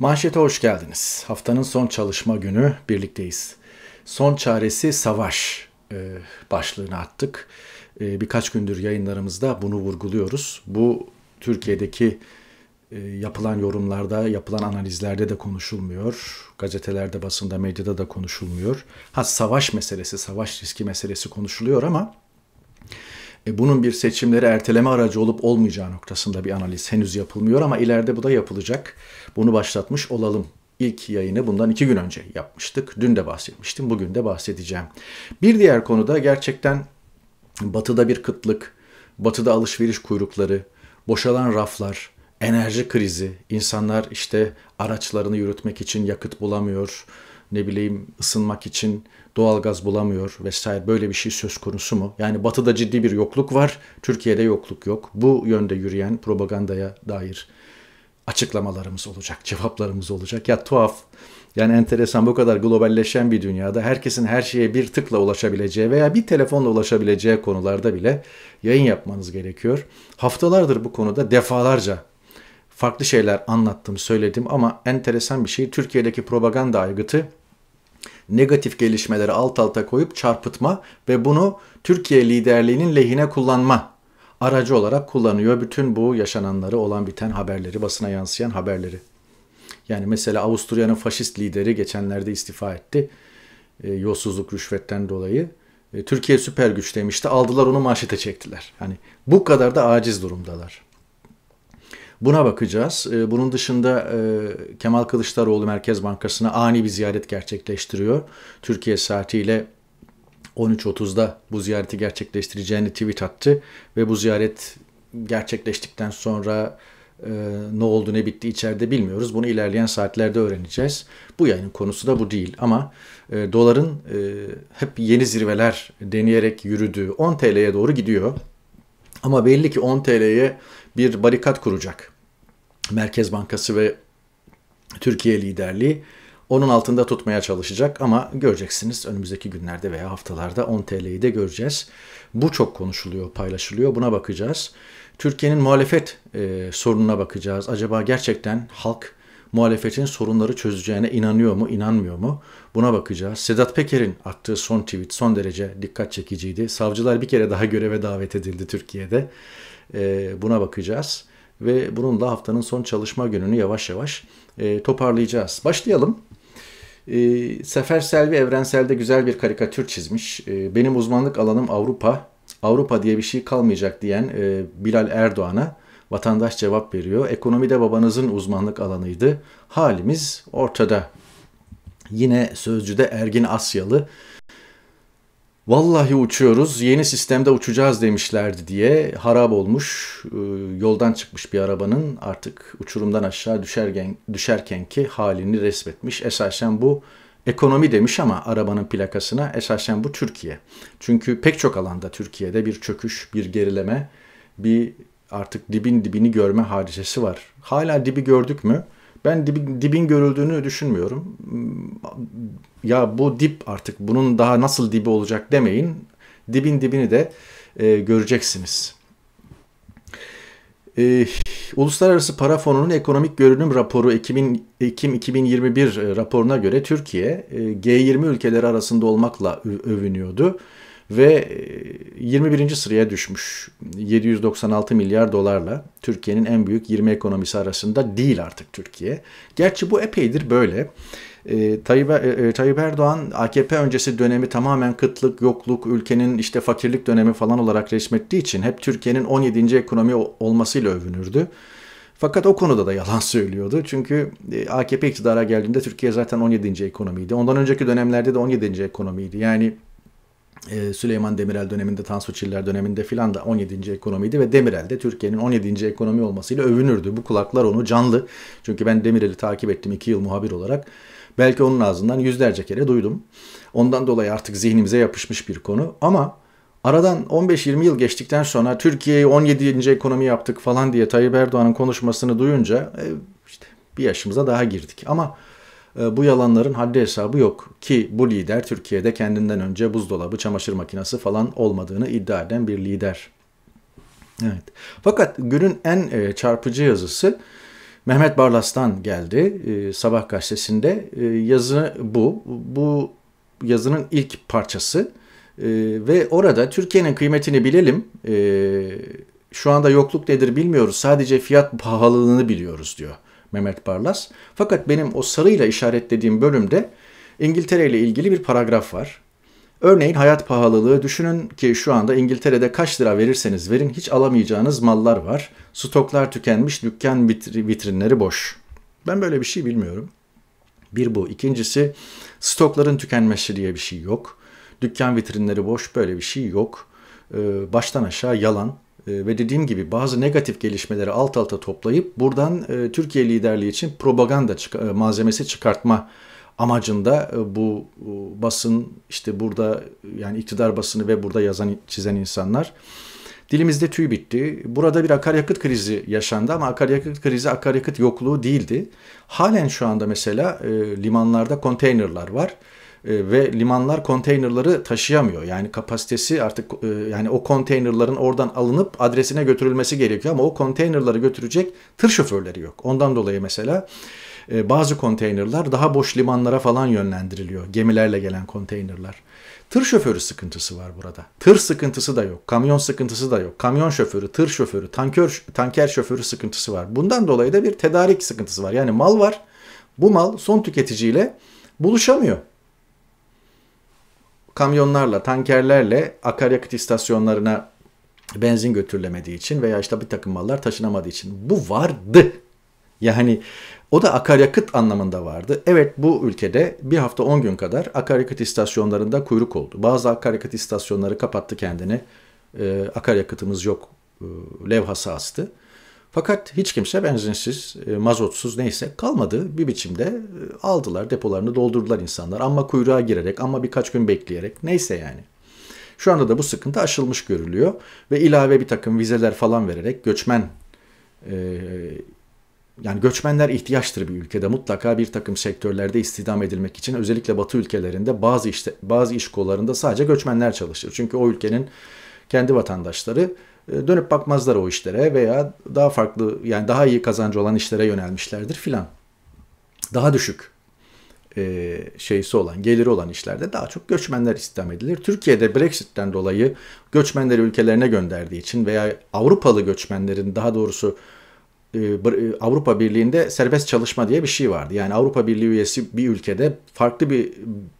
Manşete hoş geldiniz. Haftanın son çalışma günü birlikteyiz. Son çaresi savaş e, başlığını attık. E, birkaç gündür yayınlarımızda bunu vurguluyoruz. Bu Türkiye'deki e, yapılan yorumlarda, yapılan analizlerde de konuşulmuyor. Gazetelerde, basında, medyada da konuşulmuyor. Ha savaş meselesi, savaş riski meselesi konuşuluyor ama e, bunun bir seçimleri erteleme aracı olup olmayacağı noktasında bir analiz henüz yapılmıyor ama ileride bu da yapılacak. Bunu başlatmış olalım. İlk yayını bundan iki gün önce yapmıştık. Dün de bahsetmiştim, bugün de bahsedeceğim. Bir diğer konuda gerçekten batıda bir kıtlık, batıda alışveriş kuyrukları, boşalan raflar, enerji krizi, insanlar işte araçlarını yürütmek için yakıt bulamıyor, ne bileyim ısınmak için doğalgaz bulamıyor vesaire böyle bir şey söz konusu mu? Yani batıda ciddi bir yokluk var, Türkiye'de yokluk yok. Bu yönde yürüyen propagandaya dair açıklamalarımız olacak, cevaplarımız olacak. Ya tuhaf, yani enteresan bu kadar globalleşen bir dünyada herkesin her şeye bir tıkla ulaşabileceği veya bir telefonla ulaşabileceği konularda bile yayın yapmanız gerekiyor. Haftalardır bu konuda defalarca farklı şeyler anlattım, söyledim ama enteresan bir şey Türkiye'deki propaganda aygıtı negatif gelişmeleri alt alta koyup çarpıtma ve bunu Türkiye liderliğinin lehine kullanma aracı olarak kullanıyor bütün bu yaşananları, olan biten haberleri, basına yansıyan haberleri. Yani mesela Avusturya'nın faşist lideri geçenlerde istifa etti. E, yolsuzluk rüşvetten dolayı. E, Türkiye süper güç demişti. Aldılar onu manşete çektiler. Hani bu kadar da aciz durumdalar. Buna bakacağız. Ee, bunun dışında e, Kemal Kılıçdaroğlu Merkez Bankası'na ani bir ziyaret gerçekleştiriyor. Türkiye saatiyle 13.30'da bu ziyareti gerçekleştireceğini tweet attı ve bu ziyaret gerçekleştikten sonra e, ne oldu ne bitti içeride bilmiyoruz. Bunu ilerleyen saatlerde öğreneceğiz. Bu yayının konusu da bu değil ama e, doların hep yeni zirveler deneyerek yürüdüğü 10 TL'ye doğru gidiyor. Ama belli ki 10 TL'ye bir barikat kuracak. Merkez Bankası ve Türkiye liderliği onun altında tutmaya çalışacak ama göreceksiniz önümüzdeki günlerde veya haftalarda 10 TL'yi de göreceğiz. Bu çok konuşuluyor, paylaşılıyor. Buna bakacağız. Türkiye'nin muhalefet e, sorununa bakacağız. Acaba gerçekten halk muhalefetin sorunları çözeceğine inanıyor mu, inanmıyor mu? Buna bakacağız. Sedat Peker'in attığı son tweet son derece dikkat çekiciydi. Savcılar bir kere daha göreve davet edildi Türkiye'de. E, buna bakacağız ve bununla haftanın son çalışma gününü yavaş yavaş e, toparlayacağız. Başlayalım. E, Sefer Selvi Evrensel'de güzel bir karikatür çizmiş. E, benim uzmanlık alanım Avrupa. Avrupa diye bir şey kalmayacak diyen e, Bilal Erdoğan'a Vatandaş cevap veriyor. Ekonomide babanızın uzmanlık alanıydı. Halimiz ortada. Yine sözcüde Ergin Asyalı Vallahi uçuyoruz, yeni sistemde uçacağız demişlerdi diye harap olmuş, e, yoldan çıkmış bir arabanın artık uçurumdan aşağı düşerken, düşerkenki halini resmetmiş. Esasen bu ekonomi demiş ama arabanın plakasına esasen bu Türkiye. Çünkü pek çok alanda Türkiye'de bir çöküş, bir gerileme, bir artık dibin dibini görme hadisesi var. Hala dibi gördük mü? Ben dibin, dibin görüldüğünü düşünmüyorum. Ya bu dip artık bunun daha nasıl dibi olacak demeyin. Dibin dibini de e, göreceksiniz. E, Uluslararası Para Fonu'nun ekonomik görünüm raporu Ekim, Ekim 2021 e, raporuna göre Türkiye e, G20 ülkeleri arasında olmakla övünüyordu ve 21. E, sıraya düşmüş 796 milyar dolarla Türkiye'nin en büyük 20 ekonomisi arasında değil artık Türkiye. Gerçi bu epeydir böyle. E, Tayyip, e, e Tayyip Erdoğan AKP öncesi dönemi tamamen kıtlık, yokluk, ülkenin işte fakirlik dönemi falan olarak resmettiği için hep Türkiye'nin 17. ekonomi olmasıyla övünürdü. Fakat o konuda da yalan söylüyordu. Çünkü e, AKP iktidara geldiğinde Türkiye zaten 17. ekonomiydi. Ondan önceki dönemlerde de 17. ekonomiydi. Yani ee, Süleyman Demirel döneminde, Tansu Çiller döneminde filan da 17. ekonomiydi ve Demirel de Türkiye'nin 17. ekonomi olmasıyla övünürdü. Bu kulaklar onu canlı. Çünkü ben Demirel'i takip ettim 2 yıl muhabir olarak. Belki onun ağzından yüzlerce kere duydum. Ondan dolayı artık zihnimize yapışmış bir konu. Ama aradan 15-20 yıl geçtikten sonra Türkiye'yi 17. ekonomi yaptık falan diye Tayyip Erdoğan'ın konuşmasını duyunca e, işte bir yaşımıza daha girdik. Ama e, bu yalanların haddi hesabı yok ki bu lider Türkiye'de kendinden önce buzdolabı, çamaşır makinesi falan olmadığını iddia eden bir lider. Evet. Fakat günün en e, çarpıcı yazısı Mehmet Barlas'tan geldi e, Sabah gazetesinde. Yazı bu. Bu yazının ilk parçası ve orada Türkiye'nin kıymetini bilelim şu anda yokluk nedir bilmiyoruz. Sadece fiyat pahalılığını biliyoruz diyor. Mehmet Barlas. Fakat benim o sarıyla işaretlediğim bölümde İngiltere ile ilgili bir paragraf var. Örneğin hayat pahalılığı düşünün ki şu anda İngiltere'de kaç lira verirseniz verin hiç alamayacağınız mallar var. Stoklar tükenmiş, dükkan vitrinleri boş. Ben böyle bir şey bilmiyorum. Bir bu. İkincisi stokların tükenmesi diye bir şey yok. Dükkan vitrinleri boş böyle bir şey yok. Ee, baştan aşağı yalan. Ee, ve dediğim gibi bazı negatif gelişmeleri alt alta toplayıp buradan e, Türkiye liderliği için propaganda çık- e, malzemesi çıkartma amacında e, bu basın işte burada yani iktidar basını ve burada yazan çizen insanlar dilimizde tüy bitti. Burada bir akaryakıt krizi yaşandı ama akaryakıt krizi akaryakıt yokluğu değildi. Halen şu anda mesela limanlarda konteynerlar var e, ve limanlar konteynerları taşıyamıyor. Yani kapasitesi artık e, yani o konteynerların oradan alınıp adresine götürülmesi gerekiyor ama o konteynerları götürecek tır şoförleri yok. Ondan dolayı mesela e, bazı konteynerlar daha boş limanlara falan yönlendiriliyor. Gemilerle gelen konteynerlar. Tır şoförü sıkıntısı var burada. Tır sıkıntısı da yok. Kamyon sıkıntısı da yok. Kamyon şoförü, tır şoförü, tanker tanker şoförü sıkıntısı var. Bundan dolayı da bir tedarik sıkıntısı var. Yani mal var. Bu mal son tüketiciyle buluşamıyor kamyonlarla, tankerlerle akaryakıt istasyonlarına benzin götürülemediği için veya işte bir takım mallar taşınamadığı için bu vardı. Yani o da akaryakıt anlamında vardı. Evet bu ülkede bir hafta 10 gün kadar akaryakıt istasyonlarında kuyruk oldu. Bazı akaryakıt istasyonları kapattı kendini. Ee, akaryakıtımız yok e, levhası astı. Fakat hiç kimse benzinsiz, e, mazotsuz neyse kalmadı. Bir biçimde e, aldılar, depolarını doldurdular insanlar. Ama kuyruğa girerek, ama birkaç gün bekleyerek neyse yani. Şu anda da bu sıkıntı aşılmış görülüyor ve ilave bir takım vizeler falan vererek göçmen e, yani göçmenler ihtiyaçtır bir ülkede mutlaka bir takım sektörlerde istihdam edilmek için özellikle Batı ülkelerinde bazı işte bazı iş kollarında sadece göçmenler çalışır. Çünkü o ülkenin kendi vatandaşları e, dönüp bakmazlar o işlere veya daha farklı yani daha iyi kazancı olan işlere yönelmişlerdir filan. Daha düşük e, şeysi olan, geliri olan işlerde daha çok göçmenler istihdam edilir. Türkiye'de Brexit'ten dolayı göçmenleri ülkelerine gönderdiği için veya Avrupalı göçmenlerin daha doğrusu e, e, Avrupa Birliği'nde serbest çalışma diye bir şey vardı. Yani Avrupa Birliği üyesi bir ülkede farklı bir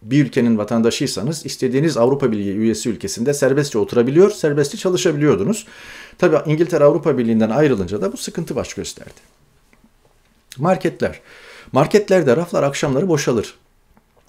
bir ülkenin vatandaşıysanız istediğiniz Avrupa Birliği üyesi ülkesinde serbestçe oturabiliyor, serbestçe çalışabiliyordunuz. Tabi İngiltere Avrupa Birliği'nden ayrılınca da bu sıkıntı baş gösterdi. Marketler. Marketlerde raflar akşamları boşalır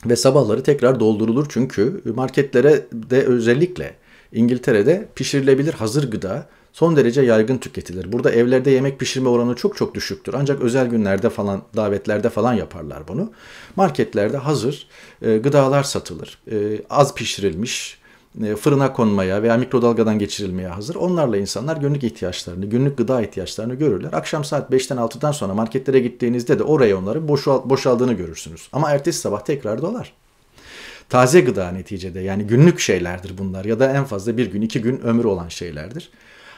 ve sabahları tekrar doldurulur çünkü marketlere de özellikle İngiltere'de pişirilebilir hazır gıda son derece yaygın tüketilir. Burada evlerde yemek pişirme oranı çok çok düşüktür. Ancak özel günlerde falan, davetlerde falan yaparlar bunu. Marketlerde hazır e, gıdalar satılır. E, az pişirilmiş, e, fırına konmaya veya mikrodalgadan geçirilmeye hazır. Onlarla insanlar günlük ihtiyaçlarını, günlük gıda ihtiyaçlarını görürler. Akşam saat 5'ten 6'dan sonra marketlere gittiğinizde de o reyonların boşal, boşaldığını görürsünüz. Ama ertesi sabah tekrar dolar. Taze gıda neticede yani günlük şeylerdir bunlar ya da en fazla bir gün iki gün ömrü olan şeylerdir.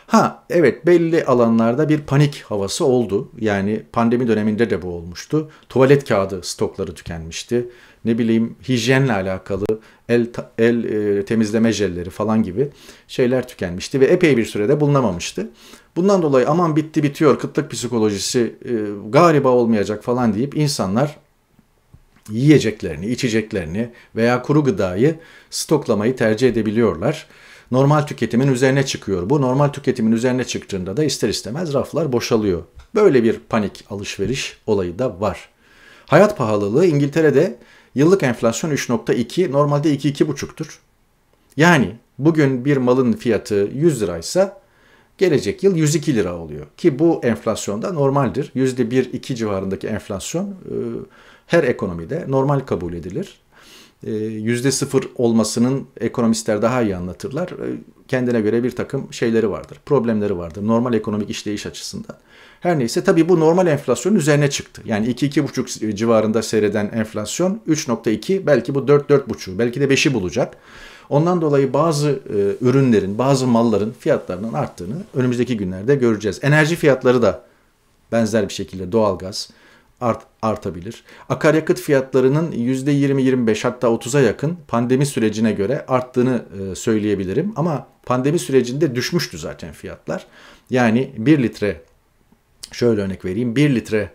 Ha evet belli alanlarda bir panik havası oldu. Yani pandemi döneminde de bu olmuştu. Tuvalet kağıdı stokları tükenmişti. Ne bileyim hijyenle alakalı el el e, temizleme jelleri falan gibi şeyler tükenmişti ve epey bir sürede bulunamamıştı. Bundan dolayı aman bitti bitiyor kıtlık psikolojisi e, galiba olmayacak falan deyip insanlar yiyeceklerini, içeceklerini veya kuru gıdayı stoklamayı tercih edebiliyorlar. Normal tüketimin üzerine çıkıyor bu. Normal tüketimin üzerine çıktığında da ister istemez raflar boşalıyor. Böyle bir panik alışveriş olayı da var. Hayat pahalılığı İngiltere'de yıllık enflasyon 3.2, normalde 2-2.5'tür. Yani bugün bir malın fiyatı 100 liraysa gelecek yıl 102 lira oluyor. Ki bu enflasyonda normaldir. %1-2 civarındaki enflasyon e, her ekonomide normal kabul edilir. Ee, yüzde sıfır olmasının ekonomistler daha iyi anlatırlar. Ee, kendine göre bir takım şeyleri vardır, problemleri vardır normal ekonomik işleyiş açısından. Her neyse tabii bu normal enflasyonun üzerine çıktı. Yani 2-2,5 civarında seyreden enflasyon 3.2 belki bu 4-4,5 belki de 5'i bulacak. Ondan dolayı bazı e, ürünlerin, bazı malların fiyatlarının arttığını önümüzdeki günlerde göreceğiz. Enerji fiyatları da benzer bir şekilde doğalgaz, gaz art, artabilir. Akaryakıt fiyatlarının %20-25 hatta 30'a yakın pandemi sürecine göre arttığını e, söyleyebilirim. Ama pandemi sürecinde düşmüştü zaten fiyatlar. Yani 1 litre şöyle örnek vereyim 1 litre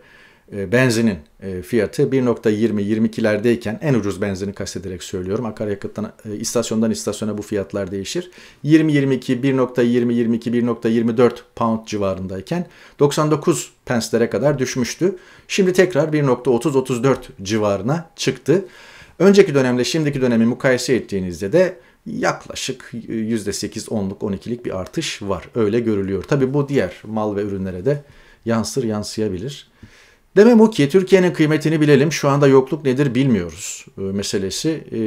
e, benzinin e, fiyatı 1.20-22'lerdeyken en ucuz benzini kastederek söylüyorum. Akaryakıttan e, istasyondan istasyona bu fiyatlar değişir. 20-22, 1.20-22, 1.24 pound civarındayken 99 penslere kadar düşmüştü. Şimdi tekrar 1.30-34 civarına çıktı. Önceki dönemle şimdiki dönemi mukayese ettiğinizde de yaklaşık %8-10'luk 12'lik bir artış var. Öyle görülüyor. Tabi bu diğer mal ve ürünlere de yansır yansıyabilir. Demem o ki Türkiye'nin kıymetini bilelim. Şu anda yokluk nedir bilmiyoruz e, meselesi. E,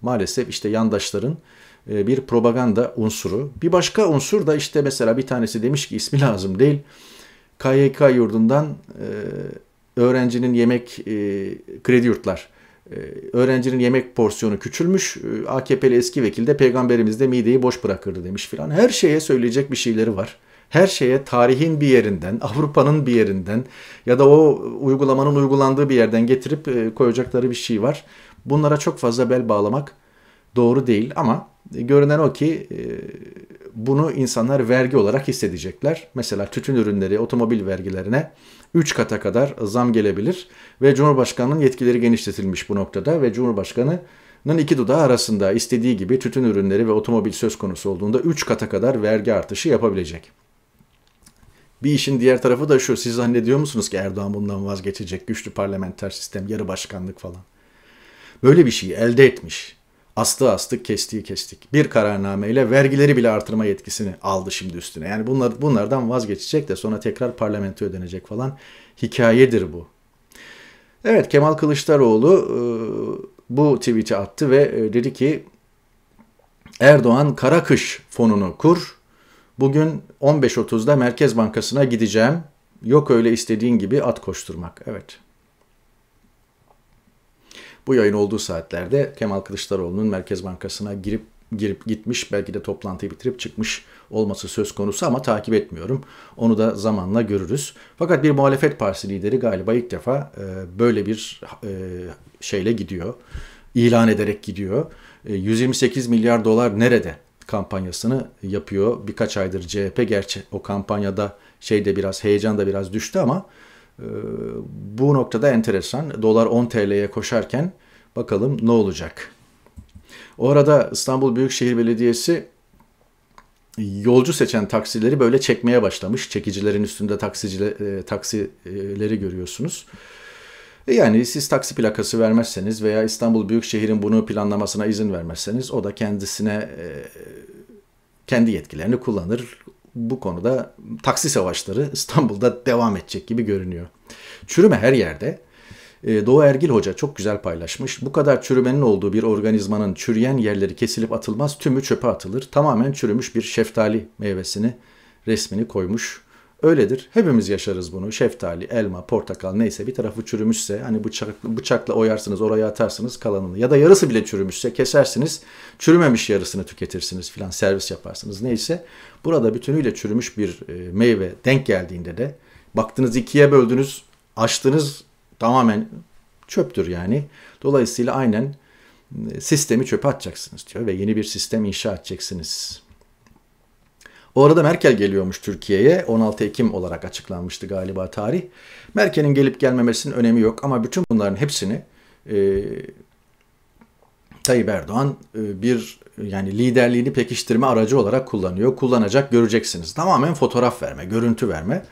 maalesef işte yandaşların e, bir propaganda unsuru. Bir başka unsur da işte mesela bir tanesi demiş ki ismi lazım değil. KYK yurdundan e, öğrencinin yemek e, kredi yurtlar e, öğrencinin yemek porsiyonu küçülmüş. E, AKP'li eski vekil de peygamberimiz de mideyi boş bırakırdı demiş filan. Her şeye söyleyecek bir şeyleri var her şeye tarihin bir yerinden, Avrupa'nın bir yerinden ya da o uygulamanın uygulandığı bir yerden getirip e, koyacakları bir şey var. Bunlara çok fazla bel bağlamak doğru değil ama e, görünen o ki e, bunu insanlar vergi olarak hissedecekler. Mesela tütün ürünleri, otomobil vergilerine 3 kata kadar zam gelebilir ve Cumhurbaşkanı'nın yetkileri genişletilmiş bu noktada ve Cumhurbaşkanı iki dudağı arasında istediği gibi tütün ürünleri ve otomobil söz konusu olduğunda 3 kata kadar vergi artışı yapabilecek. Bir işin diğer tarafı da şu. Siz zannediyor musunuz ki Erdoğan bundan vazgeçecek? Güçlü parlamenter sistem, yarı başkanlık falan. Böyle bir şeyi elde etmiş. Astı astık, kestiği kestik. Bir kararnameyle vergileri bile artırma yetkisini aldı şimdi üstüne. Yani bunlar, bunlardan vazgeçecek de sonra tekrar parlamento ödenecek falan. Hikayedir bu. Evet Kemal Kılıçdaroğlu e, bu tweet'i attı ve e, dedi ki Erdoğan Karakış fonunu kur Bugün 15.30'da Merkez Bankası'na gideceğim. Yok öyle istediğin gibi at koşturmak. Evet. Bu yayın olduğu saatlerde Kemal Kılıçdaroğlu'nun Merkez Bankası'na girip girip gitmiş belki de toplantıyı bitirip çıkmış olması söz konusu ama takip etmiyorum. Onu da zamanla görürüz. Fakat bir muhalefet partisi lideri galiba ilk defa e, böyle bir e, şeyle gidiyor. İlan ederek gidiyor. 128 e, milyar dolar nerede? kampanyasını yapıyor. Birkaç aydır CHP gerçi o kampanyada şeyde biraz heyecan da biraz düştü ama e, bu noktada enteresan. Dolar 10 TL'ye koşarken bakalım ne olacak. O arada İstanbul Büyükşehir Belediyesi yolcu seçen taksileri böyle çekmeye başlamış. Çekicilerin üstünde taksici e, taksileri görüyorsunuz. E, yani siz taksi plakası vermezseniz veya İstanbul Büyükşehir'in bunu planlamasına izin vermezseniz o da kendisine e, kendi yetkilerini kullanır. Bu konuda taksi savaşları İstanbul'da devam edecek gibi görünüyor. Çürüme her yerde. E, Doğu Ergil Hoca çok güzel paylaşmış. Bu kadar çürümenin olduğu bir organizmanın çürüyen yerleri kesilip atılmaz, tümü çöpe atılır. Tamamen çürümüş bir şeftali meyvesini resmini koymuş Öyledir. Hepimiz yaşarız bunu. Şeftali, elma, portakal neyse bir tarafı çürümüşse hani bıçak, bıçakla oyarsınız oraya atarsınız kalanını. Ya da yarısı bile çürümüşse kesersiniz çürümemiş yarısını tüketirsiniz filan servis yaparsınız neyse. Burada bütünüyle çürümüş bir e, meyve denk geldiğinde de baktınız ikiye böldünüz açtınız tamamen çöptür yani. Dolayısıyla aynen e, sistemi çöpe atacaksınız diyor ve yeni bir sistem inşa edeceksiniz. O arada Merkel geliyormuş Türkiye'ye. 16 Ekim olarak açıklanmıştı galiba tarih. Merkel'in gelip gelmemesinin önemi yok ama bütün bunların hepsini e, Tayyip Erdoğan e, bir yani liderliğini pekiştirme aracı olarak kullanıyor. Kullanacak göreceksiniz. Tamamen fotoğraf verme, görüntü verme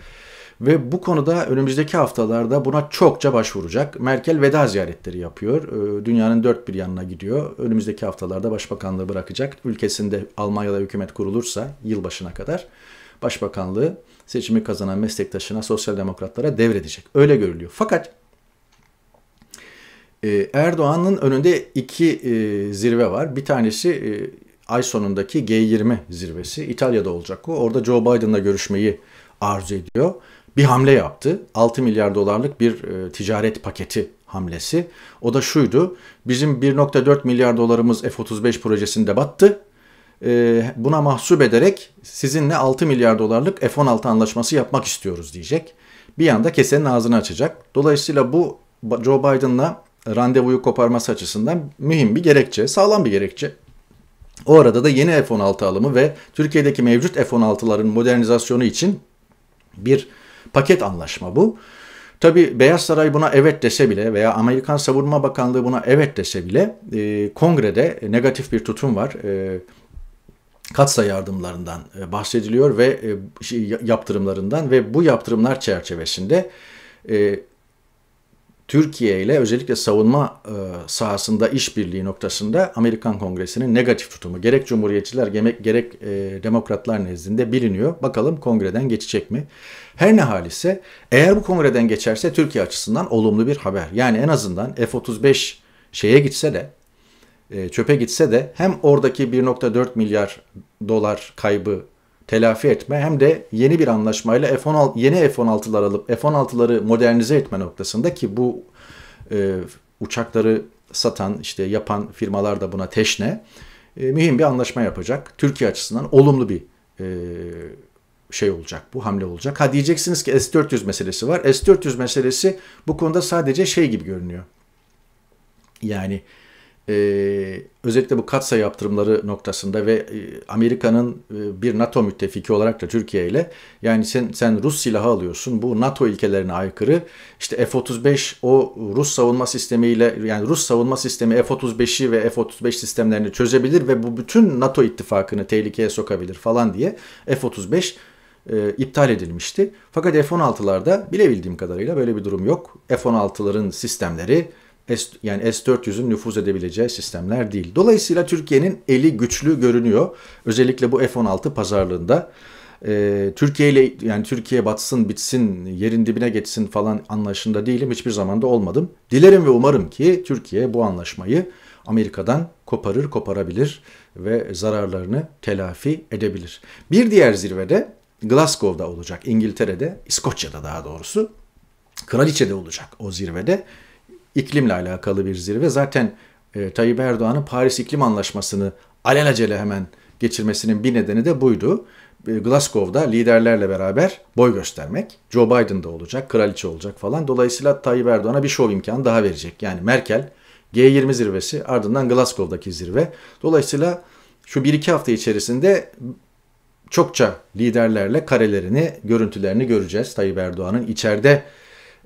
ve bu konuda önümüzdeki haftalarda buna çokça başvuracak. Merkel veda ziyaretleri yapıyor. Ee, dünyanın dört bir yanına gidiyor. Önümüzdeki haftalarda başbakanlığı bırakacak. Ülkesinde Almanya'da hükümet kurulursa yılbaşına kadar başbakanlığı seçimi kazanan meslektaşına, sosyal demokratlara devredecek. Öyle görülüyor. Fakat e, Erdoğan'ın önünde iki e, zirve var. Bir tanesi e, ay sonundaki G20 zirvesi. İtalya'da olacak o. Orada Joe Biden'la görüşmeyi arzu ediyor bir hamle yaptı. 6 milyar dolarlık bir e, ticaret paketi hamlesi. O da şuydu. Bizim 1.4 milyar dolarımız F-35 projesinde battı. E, buna mahsup ederek sizinle 6 milyar dolarlık F-16 anlaşması yapmak istiyoruz diyecek. Bir anda kesenin ağzını açacak. Dolayısıyla bu Joe Biden'la randevuyu koparması açısından mühim bir gerekçe, sağlam bir gerekçe. O arada da yeni F-16 alımı ve Türkiye'deki mevcut F-16'ların modernizasyonu için bir Paket anlaşma bu. Tabi Beyaz Saray buna evet dese bile veya Amerikan Savunma Bakanlığı buna evet dese bile e, kongrede negatif bir tutum var. E, katsa yardımlarından e, bahsediliyor ve e, şey, yaptırımlarından ve bu yaptırımlar çerçevesinde e, Türkiye ile özellikle savunma e, sahasında işbirliği noktasında Amerikan Kongresi'nin negatif tutumu gerek Cumhuriyetçiler gerek, gerek e, Demokratlar nezdinde biliniyor. Bakalım kongreden geçecek mi? Her ne hal ise eğer bu kongreden geçerse Türkiye açısından olumlu bir haber. Yani en azından F-35 şeye gitse de e, çöpe gitse de hem oradaki 1.4 milyar dolar kaybı telafi etme hem de yeni bir anlaşmayla F16 yeni F16'lar alıp F16'ları modernize etme noktasında ki bu e, uçakları satan işte yapan firmalar da buna teşne e, mühim bir anlaşma yapacak. Türkiye açısından olumlu bir e, şey olacak bu hamle olacak. Ha diyeceksiniz ki S-400 meselesi var. S-400 meselesi bu konuda sadece şey gibi görünüyor. Yani e, özellikle bu katsa yaptırımları noktasında ve e, Amerika'nın e, bir NATO müttefiki olarak da Türkiye ile yani sen sen Rus silahı alıyorsun bu NATO ilkelerine aykırı işte F-35 o Rus savunma sistemiyle yani Rus savunma sistemi F-35'i ve F-35 sistemlerini çözebilir ve bu bütün NATO ittifakını tehlikeye sokabilir falan diye F-35 e, iptal edilmişti. Fakat F-16'larda bilebildiğim kadarıyla böyle bir durum yok. F-16'ların sistemleri S, yani S400'ün nüfuz edebileceği sistemler değil. Dolayısıyla Türkiye'nin eli güçlü görünüyor. Özellikle bu F-16 pazarlığında. Ee, Türkiye ile yani Türkiye batsın bitsin yerin dibine geçsin falan anlaşında değilim. Hiçbir zaman da olmadım. Dilerim ve umarım ki Türkiye bu anlaşmayı Amerika'dan koparır, koparabilir ve zararlarını telafi edebilir. Bir diğer zirvede Glasgow'da olacak. İngiltere'de, İskoçya'da daha doğrusu. Kraliçe'de olacak o zirvede iklimle alakalı bir zirve. Zaten e, Tayyip Erdoğan'ın Paris İklim Anlaşması'nı alelacele hemen geçirmesinin bir nedeni de buydu. E, Glasgow'da liderlerle beraber boy göstermek. Joe Biden da olacak, kraliçe olacak falan. Dolayısıyla Tayyip Erdoğan'a bir şov imkanı daha verecek. Yani Merkel G20 zirvesi ardından Glasgow'daki zirve. Dolayısıyla şu 1-2 hafta içerisinde çokça liderlerle karelerini, görüntülerini göreceğiz. Tayyip Erdoğan'ın içeride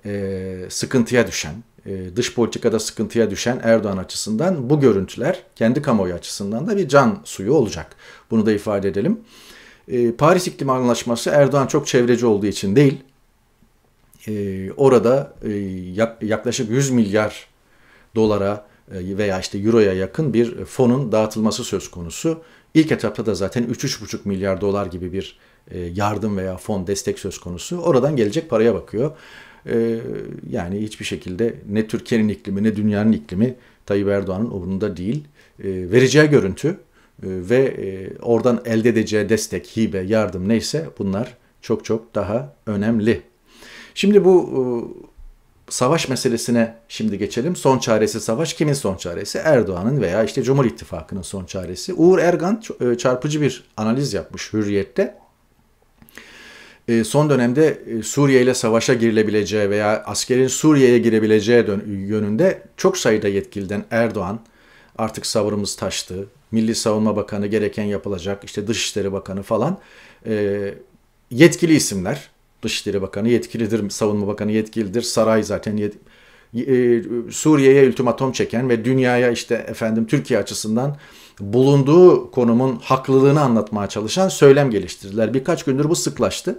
e, sıkıntıya düşen, e, dış politikada sıkıntıya düşen Erdoğan açısından bu görüntüler kendi kamuoyu açısından da bir can suyu olacak. Bunu da ifade edelim. E, Paris İklim Anlaşması Erdoğan çok çevreci olduğu için değil, e, orada yaklaşık 100 milyar dolara veya işte euroya yakın bir fonun dağıtılması söz konusu. İlk etapta da zaten 3-3,5 milyar dolar gibi bir yardım veya fon destek söz konusu. Oradan gelecek paraya bakıyor. Ee, yani hiçbir şekilde ne Türkiye'nin iklimi ne dünyanın iklimi Tayyip Erdoğan'ın umurunda değil. E, vereceği görüntü e, ve e, oradan elde edeceği destek, hibe, yardım neyse bunlar çok çok daha önemli. Şimdi bu e, savaş meselesine şimdi geçelim. Son çaresi savaş. Kimin son çaresi? Erdoğan'ın veya işte Cumhur İttifakı'nın son çaresi. Uğur Ergan çarpıcı bir analiz yapmış Hürriyet'te. Ee, son dönemde e, Suriye ile savaşa girilebileceği veya askerin Suriye'ye girebileceği yönünde çok sayıda yetkiliden Erdoğan artık sabrımız taştı. Milli Savunma Bakanı gereken yapılacak işte Dışişleri Bakanı falan ee, yetkili isimler. Dışişleri Bakanı yetkilidir, Savunma Bakanı yetkilidir, saray zaten yetkili. E, Suriye'ye ultimatom çeken ve dünyaya işte efendim Türkiye açısından bulunduğu konumun haklılığını anlatmaya çalışan söylem geliştirdiler. Birkaç gündür bu sıklaştı.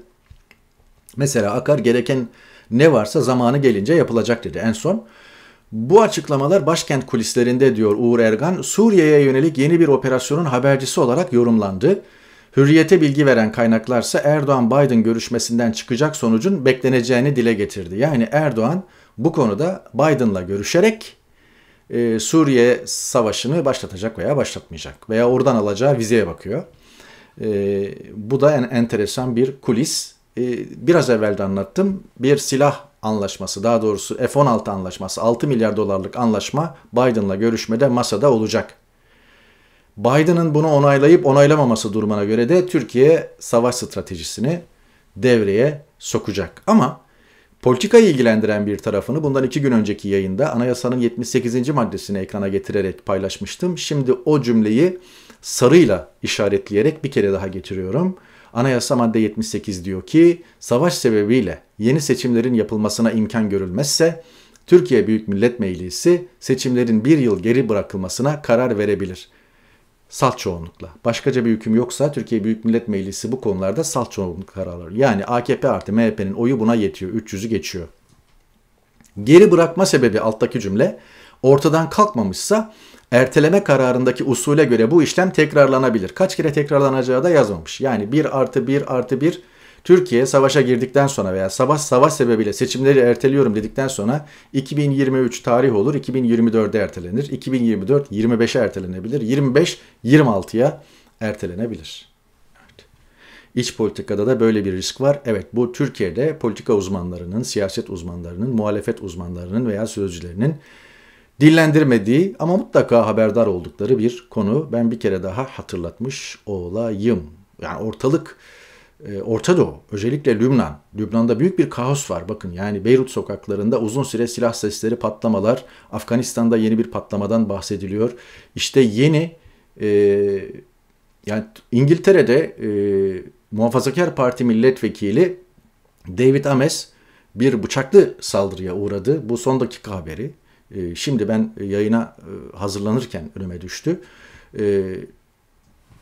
Mesela Akar gereken ne varsa zamanı gelince yapılacak dedi en son. Bu açıklamalar başkent kulislerinde diyor Uğur Ergan, Suriye'ye yönelik yeni bir operasyonun habercisi olarak yorumlandı. Hürriyete bilgi veren kaynaklarsa Erdoğan-Biden görüşmesinden çıkacak sonucun bekleneceğini dile getirdi. Yani Erdoğan bu konuda Biden'la görüşerek e, Suriye savaşını başlatacak veya başlatmayacak veya oradan alacağı vizeye bakıyor. E, bu da en enteresan bir kulis. Ee, biraz evvel de anlattım. Bir silah anlaşması, daha doğrusu F-16 anlaşması, 6 milyar dolarlık anlaşma Biden'la görüşmede masada olacak. Biden'ın bunu onaylayıp onaylamaması durumuna göre de Türkiye savaş stratejisini devreye sokacak. Ama politikayı ilgilendiren bir tarafını bundan iki gün önceki yayında anayasanın 78. maddesini ekrana getirerek paylaşmıştım. Şimdi o cümleyi sarıyla işaretleyerek bir kere daha getiriyorum.'' Anayasa madde 78 diyor ki savaş sebebiyle yeni seçimlerin yapılmasına imkan görülmezse Türkiye Büyük Millet Meclisi seçimlerin bir yıl geri bırakılmasına karar verebilir. Salt çoğunlukla. Başkaca bir hüküm yoksa Türkiye Büyük Millet Meclisi bu konularda salt çoğunluk kararları. Yani AKP artı MHP'nin oyu buna yetiyor. 300'ü geçiyor. Geri bırakma sebebi alttaki cümle ortadan kalkmamışsa erteleme kararındaki usule göre bu işlem tekrarlanabilir. Kaç kere tekrarlanacağı da yazmamış. Yani 1 artı 1 artı 1 Türkiye savaşa girdikten sonra veya savaş savaş sebebiyle seçimleri erteliyorum dedikten sonra 2023 tarih olur. 2024'de ertelenir. 2024 25'e ertelenebilir. 25 26'ya ertelenebilir. İç politikada da böyle bir risk var. Evet bu Türkiye'de politika uzmanlarının, siyaset uzmanlarının, muhalefet uzmanlarının veya sözcülerinin dillendirmediği ama mutlaka haberdar oldukları bir konu. Ben bir kere daha hatırlatmış olayım. Yani ortalık e, Orta Doğu, özellikle Lübnan. Lübnan'da büyük bir kaos var bakın. Yani Beyrut sokaklarında uzun süre silah sesleri, patlamalar. Afganistan'da yeni bir patlamadan bahsediliyor. İşte yeni e, yani İngiltere'de e, Muhafazakar Parti milletvekili David Ames bir bıçaklı saldırıya uğradı. Bu son dakika haberi. Ee, şimdi ben e, yayına e, hazırlanırken önüme düştü. Ee,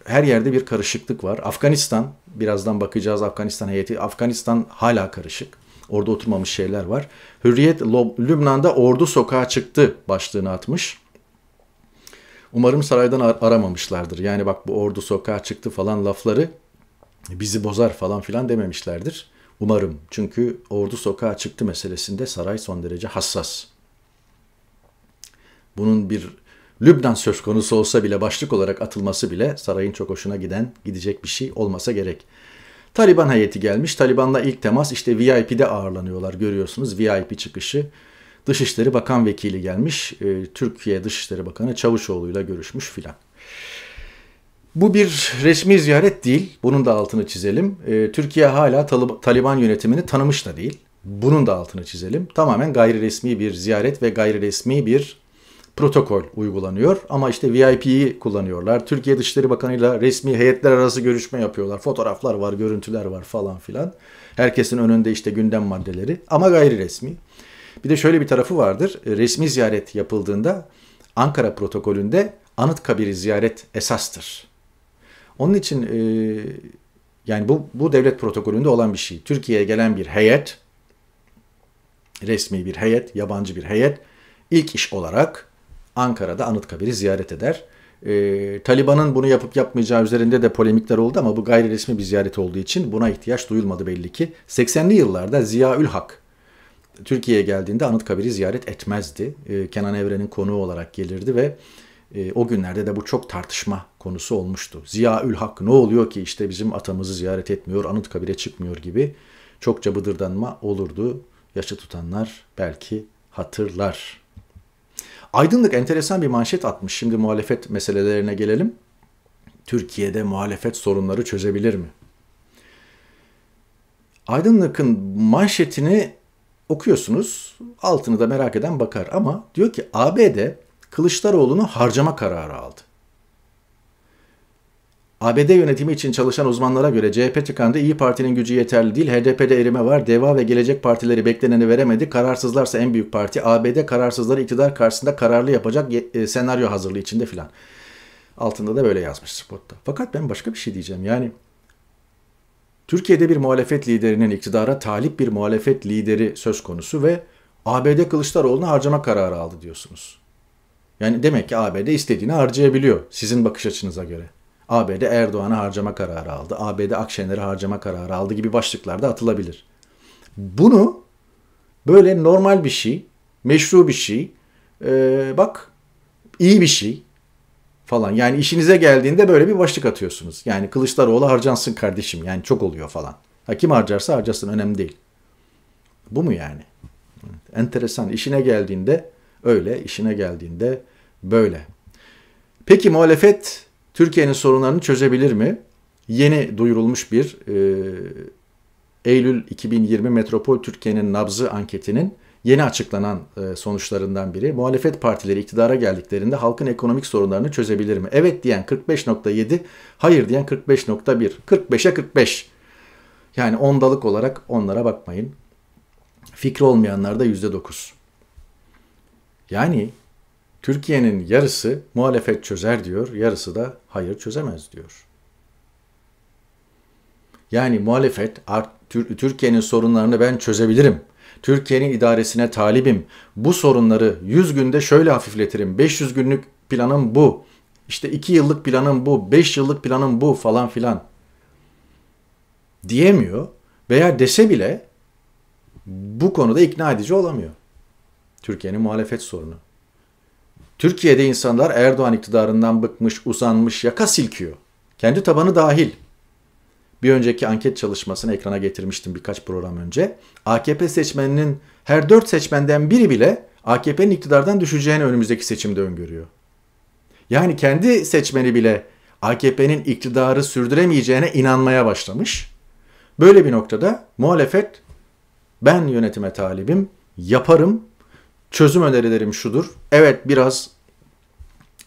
her yerde bir karışıklık var. Afganistan, birazdan bakacağız Afganistan heyeti. Afganistan hala karışık. Orada oturmamış şeyler var. Hürriyet Lübnan'da ordu sokağa çıktı başlığını atmış. Umarım saraydan ar- aramamışlardır. Yani bak bu ordu sokağa çıktı falan lafları bizi bozar falan filan dememişlerdir. Umarım. Çünkü ordu sokağa çıktı meselesinde saray son derece hassas bunun bir Lübnan söz konusu olsa bile başlık olarak atılması bile sarayın çok hoşuna giden gidecek bir şey olmasa gerek. Taliban heyeti gelmiş. Taliban'la ilk temas işte VIP'de ağırlanıyorlar görüyorsunuz VIP çıkışı. Dışişleri Bakan Vekili gelmiş. E, Türkiye Dışişleri Bakanı Çavuşoğlu'yla görüşmüş filan. Bu bir resmi ziyaret değil. Bunun da altını çizelim. E, Türkiye hala Tal- Taliban yönetimini tanımış da değil. Bunun da altını çizelim. Tamamen gayri resmi bir ziyaret ve gayri resmi bir protokol uygulanıyor. Ama işte VIP'yi kullanıyorlar. Türkiye Dışişleri Bakanı'yla resmi heyetler arası görüşme yapıyorlar. Fotoğraflar var, görüntüler var falan filan. Herkesin önünde işte gündem maddeleri ama gayri resmi. Bir de şöyle bir tarafı vardır. E, resmi ziyaret yapıldığında Ankara protokolünde anıt kabiri ziyaret esastır. Onun için e, yani bu, bu devlet protokolünde olan bir şey. Türkiye'ye gelen bir heyet, resmi bir heyet, yabancı bir heyet ilk iş olarak Ankara'da Anıtkabir'i ziyaret eder. E, Taliban'ın bunu yapıp yapmayacağı üzerinde de polemikler oldu ama bu gayri resmi bir ziyaret olduğu için buna ihtiyaç duyulmadı belli ki. 80'li yıllarda Ziyaül Hak Türkiye'ye geldiğinde Anıtkabir'i ziyaret etmezdi. E, Kenan Evren'in konuğu olarak gelirdi ve e, o günlerde de bu çok tartışma konusu olmuştu. Ziyaül Hak ne oluyor ki işte bizim atamızı ziyaret etmiyor, Anıtkabir'e çıkmıyor gibi çokça bıdırdanma olurdu. Yaşı tutanlar belki hatırlar. Aydınlık enteresan bir manşet atmış. Şimdi muhalefet meselelerine gelelim. Türkiye'de muhalefet sorunları çözebilir mi? Aydınlık'ın manşetini okuyorsunuz. Altını da merak eden bakar ama diyor ki ABD Kılıçdaroğlu'nu harcama kararı aldı. ABD yönetimi için çalışan uzmanlara göre CHP çıkanda İyi Parti'nin gücü yeterli değil, HDP'de erime var, DEVA ve Gelecek Partileri bekleneni veremedi, kararsızlarsa en büyük parti, ABD kararsızları iktidar karşısında kararlı yapacak e, senaryo hazırlığı içinde filan. Altında da böyle yazmış spotta. Fakat ben başka bir şey diyeceğim yani. Türkiye'de bir muhalefet liderinin iktidara talip bir muhalefet lideri söz konusu ve ABD Kılıçdaroğlu'na harcama kararı aldı diyorsunuz. Yani demek ki ABD istediğini harcayabiliyor sizin bakış açınıza göre. ABD Erdoğan'a harcama kararı aldı. ABD Akşener'e harcama kararı aldı gibi başlıklarda atılabilir. Bunu böyle normal bir şey, meşru bir şey, ee, bak iyi bir şey falan. Yani işinize geldiğinde böyle bir başlık atıyorsunuz. Yani Kılıçdaroğlu harcansın kardeşim yani çok oluyor falan. Ha, kim harcarsa harcasın önemli değil. Bu mu yani? Enteresan. İşine geldiğinde öyle, işine geldiğinde böyle. Peki muhalefet Türkiye'nin sorunlarını çözebilir mi? Yeni duyurulmuş bir e, Eylül 2020 Metropol Türkiye'nin nabzı anketinin yeni açıklanan e, sonuçlarından biri. Muhalefet partileri iktidara geldiklerinde halkın ekonomik sorunlarını çözebilir mi? Evet diyen 45.7, hayır diyen 45.1. 45'e 45. Yani ondalık olarak onlara bakmayın. Fikri olmayanlar da %9. Yani Türkiye'nin yarısı muhalefet çözer diyor, yarısı da hayır çözemez diyor. Yani muhalefet Türkiye'nin sorunlarını ben çözebilirim. Türkiye'nin idaresine talibim. Bu sorunları 100 günde şöyle hafifletirim. 500 günlük planım bu. İşte 2 yıllık planım bu. 5 yıllık planım bu falan filan. Diyemiyor veya dese bile bu konuda ikna edici olamıyor. Türkiye'nin muhalefet sorunu. Türkiye'de insanlar Erdoğan iktidarından bıkmış, uzanmış, yaka silkiyor. Kendi tabanı dahil. Bir önceki anket çalışmasını ekrana getirmiştim birkaç program önce. AKP seçmeninin her dört seçmenden biri bile AKP'nin iktidardan düşeceğini önümüzdeki seçimde öngörüyor. Yani kendi seçmeni bile AKP'nin iktidarı sürdüremeyeceğine inanmaya başlamış. Böyle bir noktada muhalefet ben yönetime talibim, yaparım, çözüm önerilerim şudur. Evet biraz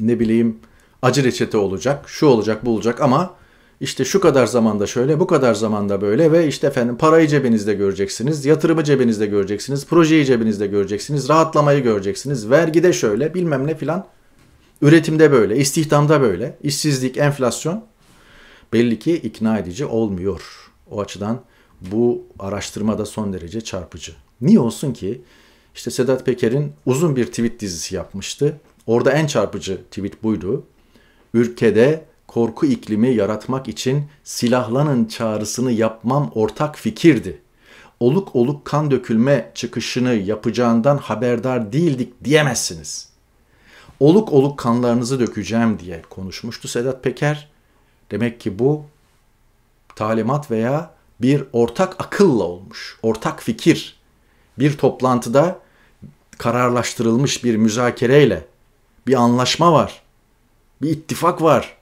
ne bileyim acı reçete olacak, şu olacak, bu olacak ama işte şu kadar zamanda şöyle, bu kadar zamanda böyle ve işte efendim parayı cebinizde göreceksiniz, yatırımı cebinizde göreceksiniz, projeyi cebinizde göreceksiniz, rahatlamayı göreceksiniz, vergide şöyle, bilmem ne filan. Üretimde böyle, istihdamda böyle, işsizlik, enflasyon belli ki ikna edici olmuyor. O açıdan bu araştırma da son derece çarpıcı. Niye olsun ki işte Sedat Peker'in uzun bir tweet dizisi yapmıştı. Orada en çarpıcı tweet buydu. Ülkede korku iklimi yaratmak için silahlanın çağrısını yapmam ortak fikirdi. Oluk oluk kan dökülme çıkışını yapacağından haberdar değildik diyemezsiniz. Oluk oluk kanlarınızı dökeceğim diye konuşmuştu Sedat Peker. Demek ki bu talimat veya bir ortak akılla olmuş, ortak fikir. Bir toplantıda kararlaştırılmış bir müzakereyle bir anlaşma var. Bir ittifak var.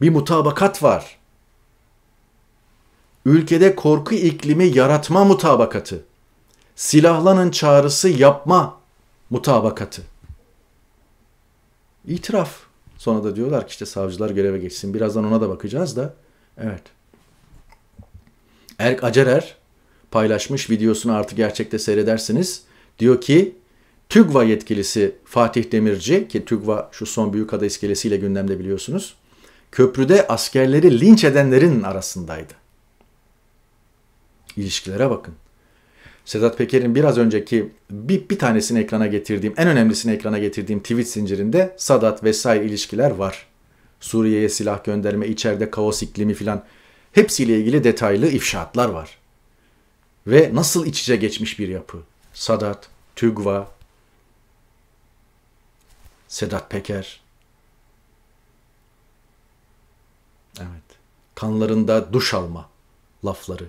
Bir mutabakat var. Ülkede korku iklimi yaratma mutabakatı. Silahlanın çağrısı yapma mutabakatı. İtiraf. Sonra da diyorlar ki işte savcılar göreve geçsin. Birazdan ona da bakacağız da. Evet. Erk Acerer paylaşmış videosunu artık gerçekte seyredersiniz. Diyor ki TÜGVA yetkilisi Fatih Demirci ki TÜGVA şu son büyük Büyükada iskelesiyle gündemde biliyorsunuz. Köprüde askerleri linç edenlerin arasındaydı. İlişkilere bakın. Sedat Peker'in biraz önceki bir, bir tanesini ekrana getirdiğim, en önemlisini ekrana getirdiğim tweet zincirinde Sadat vesaire ilişkiler var. Suriye'ye silah gönderme, içeride kaos iklimi filan hepsiyle ilgili detaylı ifşaatlar var. Ve nasıl iç içe geçmiş bir yapı. Sadat, TÜGVA, Sedat Peker. Evet. Kanlarında duş alma lafları.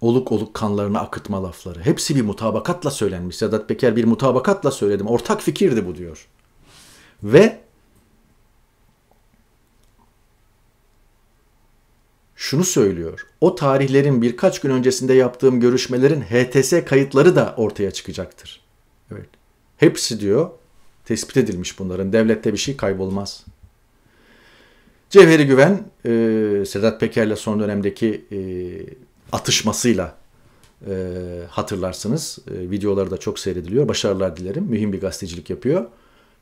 Oluk oluk kanlarını akıtma lafları. Hepsi bir mutabakatla söylenmiş. Sedat Peker bir mutabakatla söyledim. Ortak fikirdi bu diyor. Ve şunu söylüyor. O tarihlerin birkaç gün öncesinde yaptığım görüşmelerin HTS kayıtları da ortaya çıkacaktır. Evet. Hepsi diyor Tespit edilmiş bunların. Devlette bir şey kaybolmaz. Cevheri Güven, e, Sedat Peker'le son dönemdeki e, atışmasıyla e, hatırlarsınız. E, videoları da çok seyrediliyor. Başarılar dilerim. Mühim bir gazetecilik yapıyor.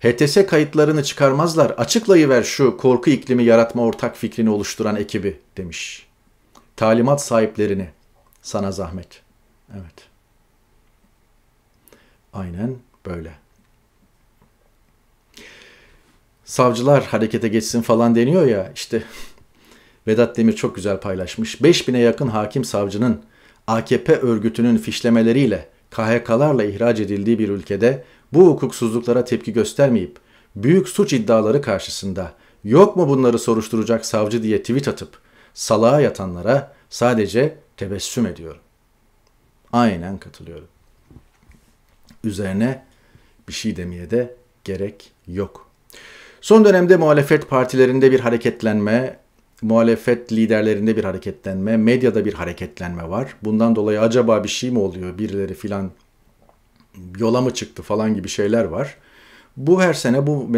HTS kayıtlarını çıkarmazlar. Açıklayıver şu korku iklimi yaratma ortak fikrini oluşturan ekibi demiş. Talimat sahiplerini. Sana zahmet. Evet. Aynen böyle savcılar harekete geçsin falan deniyor ya işte Vedat Demir çok güzel paylaşmış. 5000'e yakın hakim savcının AKP örgütünün fişlemeleriyle KHK'larla ihraç edildiği bir ülkede bu hukuksuzluklara tepki göstermeyip büyük suç iddiaları karşısında yok mu bunları soruşturacak savcı diye tweet atıp salağa yatanlara sadece tebessüm ediyorum. Aynen katılıyorum. Üzerine bir şey demeye de gerek yok.'' Son dönemde muhalefet partilerinde bir hareketlenme, muhalefet liderlerinde bir hareketlenme, medyada bir hareketlenme var. Bundan dolayı acaba bir şey mi oluyor, birileri filan yola mı çıktı falan gibi şeyler var. Bu her sene bu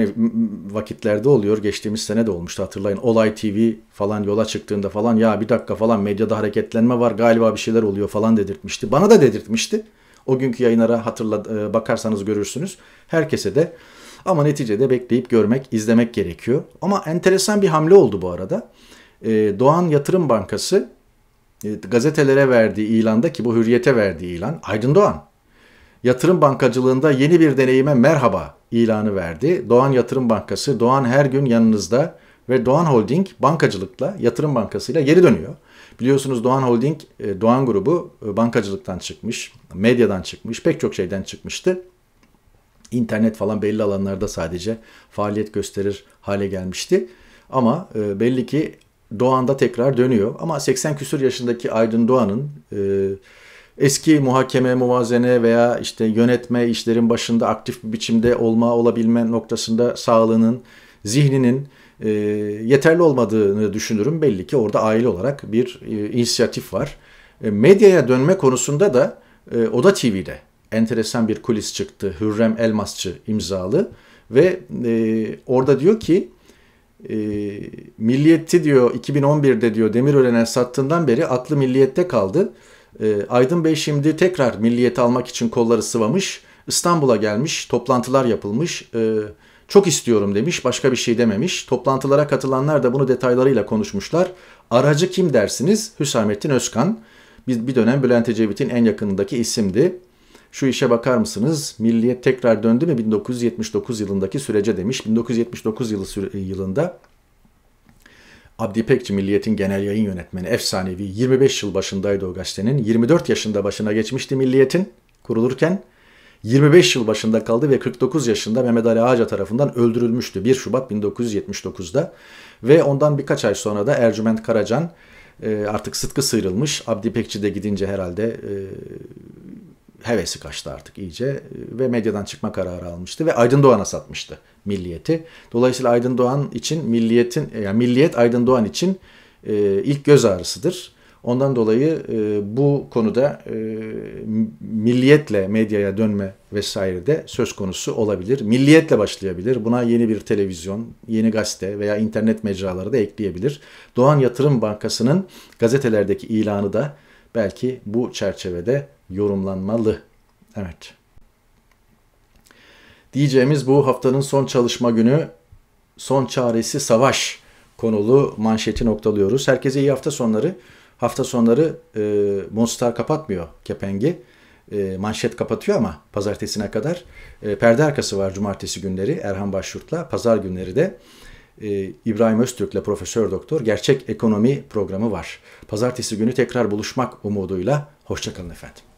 vakitlerde oluyor. Geçtiğimiz sene de olmuştu hatırlayın. Olay TV falan yola çıktığında falan ya bir dakika falan medyada hareketlenme var galiba bir şeyler oluyor falan dedirtmişti. Bana da dedirtmişti. O günkü yayınlara hatırla e, bakarsanız görürsünüz. Herkese de ama neticede bekleyip görmek, izlemek gerekiyor. Ama enteresan bir hamle oldu bu arada. E, Doğan Yatırım Bankası e, gazetelere verdiği ilanda ki bu hürriyete verdiği ilan Aydın Doğan. Yatırım bankacılığında yeni bir deneyime merhaba ilanı verdi. Doğan Yatırım Bankası, Doğan her gün yanınızda ve Doğan Holding bankacılıkla, yatırım bankasıyla geri dönüyor. Biliyorsunuz Doğan Holding, e, Doğan grubu e, bankacılıktan çıkmış, medyadan çıkmış, pek çok şeyden çıkmıştı internet falan belli alanlarda sadece faaliyet gösterir hale gelmişti. Ama e, belli ki Doğan da tekrar dönüyor. Ama 80 küsur yaşındaki Aydın Doğan'ın e, eski muhakeme, muvazene veya işte yönetme işlerin başında aktif bir biçimde olma, olabilme noktasında sağlığının, zihninin e, yeterli olmadığını düşünürüm. Belli ki orada aile olarak bir e, inisiyatif var. E, medyaya dönme konusunda da e, Oda TV'de enteresan bir kulis çıktı. Hürrem Elmasçı imzalı ve e, orada diyor ki e, milliyeti diyor 2011'de diyor Demirören'e sattığından beri aklı milliyette kaldı. E, Aydın Bey şimdi tekrar milliyeti almak için kolları sıvamış. İstanbul'a gelmiş, toplantılar yapılmış. E, çok istiyorum demiş, başka bir şey dememiş. Toplantılara katılanlar da bunu detaylarıyla konuşmuşlar. Aracı kim dersiniz? Hüsamettin Özkan. biz bir dönem Bülent Ecevit'in en yakınındaki isimdi. Şu işe bakar mısınız? Milliyet tekrar döndü mü 1979 yılındaki sürece demiş. 1979 yılı yılında Abdi İpekçi Milliyet'in genel yayın yönetmeni efsanevi 25 yıl başındaydı o gazetenin. 24 yaşında başına geçmişti Milliyet'in kurulurken. 25 yıl başında kaldı ve 49 yaşında Mehmet Ali Ağaca tarafından öldürülmüştü 1 Şubat 1979'da. Ve ondan birkaç ay sonra da Ercüment Karacan e, artık sıtkı sıyrılmış. Abdi İpekçi de gidince herhalde e, hevesi kaçtı artık iyice e, ve medyadan çıkma kararı almıştı ve Aydın Doğan'a satmıştı milliyeti. Dolayısıyla Aydın Doğan için milliyetin e, yani milliyet Aydın Doğan için e, ilk göz ağrısıdır. Ondan dolayı e, bu konuda e, milliyetle medyaya dönme vesaire de söz konusu olabilir. Milliyetle başlayabilir. Buna yeni bir televizyon, yeni gazete veya internet mecraları da ekleyebilir. Doğan Yatırım Bankası'nın gazetelerdeki ilanı da belki bu çerçevede yorumlanmalı. Evet. Diyeceğimiz bu haftanın son çalışma günü son çaresi savaş konulu manşeti noktalıyoruz. Herkese iyi hafta sonları. Hafta sonları e, Monster kapatmıyor kepengi. E, manşet kapatıyor ama pazartesine kadar. E, perde arkası var cumartesi günleri Erhan Başşur'tla Pazar günleri de e, İbrahim Öztürk'le Profesör Doktor Gerçek Ekonomi programı var. Pazartesi günü tekrar buluşmak umuduyla. Hoşçakalın efendim.